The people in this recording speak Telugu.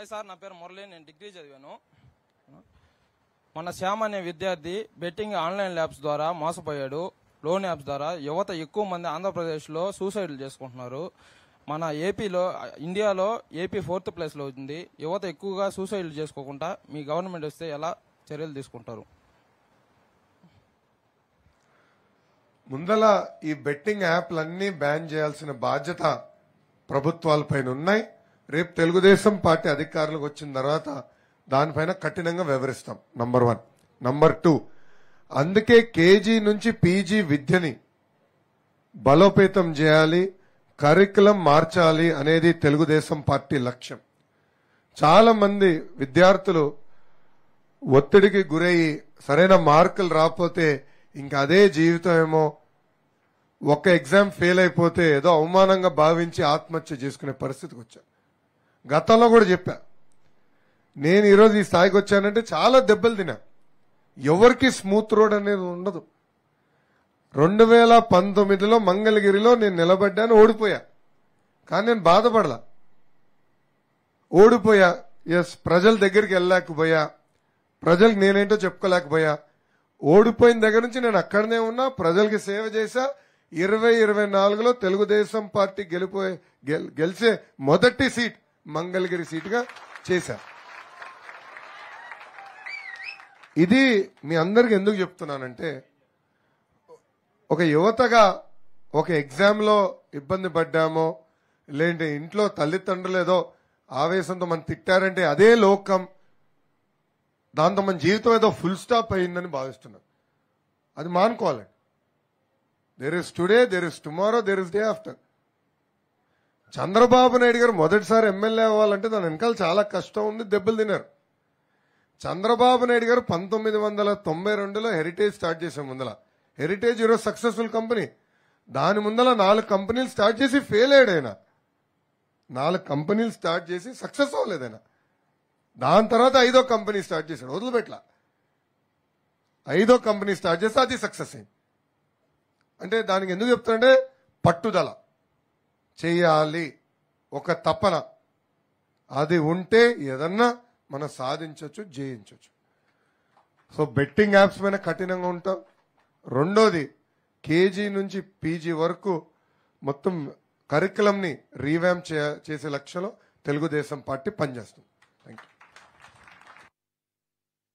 హాయ్ సార్ నా పేరు మురళి నేను డిగ్రీ చదివాను మన శ్యామ్ అనే విద్యార్థి బెట్టింగ్ ఆన్లైన్ ల్యాబ్స్ ద్వారా మోసపోయాడు లోన్ యాప్స్ ద్వారా యువత ఎక్కువ మంది ఆంధ్రప్రదేశ్లో సూసైడ్లు చేసుకుంటున్నారు మన ఏపీలో ఇండియాలో ఏపీ ఫోర్త్ ప్లేస్లో ఉంది యువత ఎక్కువగా సూసైడ్లు చేసుకోకుండా మీ గవర్నమెంట్ వస్తే ఎలా చర్యలు తీసుకుంటారు ముందల ఈ బెట్టింగ్ యాప్లన్నీ బ్యాన్ చేయాల్సిన బాధ్యత ప్రభుత్వాలపైన ఉన్నాయి రేపు తెలుగుదేశం పార్టీ అధికారులకు వచ్చిన తర్వాత దానిపైన కఠినంగా వివరిస్తాం నంబర్ వన్ నంబర్ టూ అందుకే కేజీ నుంచి పీజీ విద్యని బలోపేతం చేయాలి కరికులం మార్చాలి అనేది తెలుగుదేశం పార్టీ లక్ష్యం చాలామంది విద్యార్థులు ఒత్తిడికి గురయ్యి సరైన మార్కులు రాకపోతే ఇంకా అదే జీవితం ఏమో ఒక ఎగ్జామ్ ఫెయిల్ అయిపోతే ఏదో అవమానంగా భావించి ఆత్మహత్య చేసుకునే పరిస్థితికి వచ్చారు గతంలో కూడా చెప్పా నేను ఈరోజు ఈ స్థాయికి వచ్చానంటే చాలా దెబ్బలు తినా ఎవరికి స్మూత్ రోడ్ అనేది ఉండదు రెండు వేల పంతొమ్మిదిలో మంగళగిరిలో నేను నిలబడ్డాను ఓడిపోయా కానీ నేను బాధపడలా ఓడిపోయా ఎస్ ప్రజల దగ్గరికి వెళ్ళలేకపోయా ప్రజలకు నేనేంటో చెప్పుకోలేకపోయా ఓడిపోయిన దగ్గర నుంచి నేను అక్కడనే ఉన్నా ప్రజలకి సేవ చేశా ఇరవై ఇరవై నాలుగులో తెలుగుదేశం పార్టీ గెలిపోయే గెలిచే మొదటి సీట్ మంగళగిరి సీటుగా చేశారు ఇది మీ అందరికి ఎందుకు చెప్తున్నానంటే ఒక యువతగా ఒక ఎగ్జామ్లో ఇబ్బంది పడ్డామో లేదంటే ఇంట్లో తల్లిదండ్రులు ఏదో ఆవేశంతో మనం తిట్టారంటే అదే లోకం దాంతో మన జీవితం ఏదో ఫుల్ స్టాప్ అయిందని భావిస్తున్నాం అది మానుకోవాలండి there is today there is tomorrow there is day after Chandrababu Naidu గారు మొదటిసారి ఎమ్మెల్యే అవ్వాలంటే దాని వెనకాల చాలా కష్టం ఉంది దెబ్బలు తినారు చంద్రబాబు నాయుడు గారు పంతొమ్మిది వందల తొంభై రెండులో హెరిటేజ్ స్టార్ట్ చేసే ముందల హెరిటేజ్ ఈరోజు సక్సెస్ఫుల్ కంపెనీ దాని ముందల నాలుగు కంపెనీలు స్టార్ట్ చేసి ఫెయిల్ అయ్యాడు ఆయన నాలుగు కంపెనీలు స్టార్ట్ చేసి సక్సెస్ అవ్వలేదు ఆయన దాని తర్వాత ఐదో కంపెనీ స్టార్ట్ చేశాడు వదిలిపెట్ల ఐదో కంపెనీ స్టార్ట్ చేస్తే అది సక్సెస్ అయింది అంటే దానికి ఎందుకు చెప్తానంటే పట్టుదల చేయాలి ఒక తపన అది ఉంటే ఏదన్నా మనం సాధించవచ్చు జయించవచ్చు సో బెట్టింగ్ యాప్స్ పైన కఠినంగా ఉంటాం రెండోది కేజీ నుంచి పీజీ వరకు మొత్తం కరికులంని రీవ్యామ్ చేసే లక్ష్యంలో తెలుగుదేశం పార్టీ పనిచేస్తుంది థ్యాంక్ యూ